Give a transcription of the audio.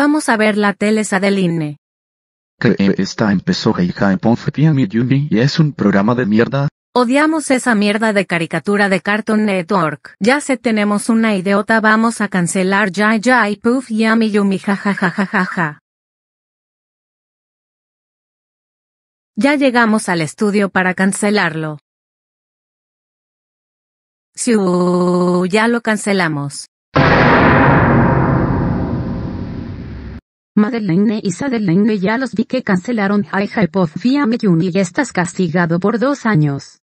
Vamos a ver la tele Sadeline. Que e esta empezó Heija en yumi y es un programa de mierda. Odiamos esa mierda de caricatura de Cartoon Network. Ya se tenemos una idiota vamos a cancelar ya ya puff yami yumi jajajajaja. Ya llegamos al estudio para cancelarlo. Siu uh, ya lo cancelamos. Madeleine y Sadeleine ya los vi que cancelaron Hi Hypothia y estás castigado por dos años.